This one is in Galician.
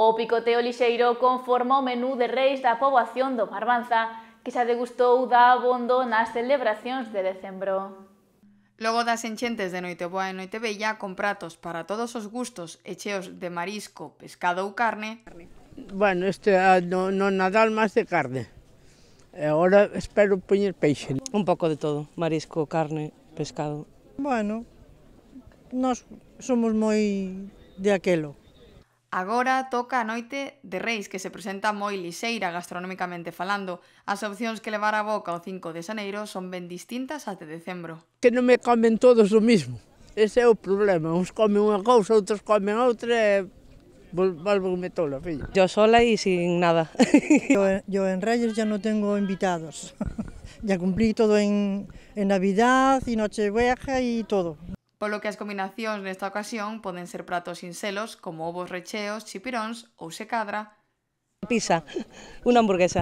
O picoteo lixeiro conforma o menú de reis da poboación do Barbanza, que xa degustou da abondo nas celebracións de decembro. Logo das enchentes de Noiteboa e bella con pratos para todos os gustos e cheos de marisco, pescado ou carne... Bueno, este ah, no, no Nadal máis de carne. E agora espero poñer peixe. Un pouco de todo, marisco, carne, pescado. Bueno, nós somos moi de aquelo. Agora toca a noite de Reis, que se presenta moi liseira gastronómicamente falando. As opcións que levar a boca o 5 de xaneiro son ben distintas ate decembro. Que non me comen todos o mismo. Ese é o problema. Uns comen unha cousa, outros comen outra e volvo tola, fillo. Yo sola e sin nada. yo, yo en Reyes ya non tengo invitados. ya cumplí todo en, en Navidad y Nochevieja e todo polo que as combinacións nesta ocasión poden ser pratos sinxelos como ovos recheos, chipiróns ou, secadra. Pisa, pizza, unha hamburguesa.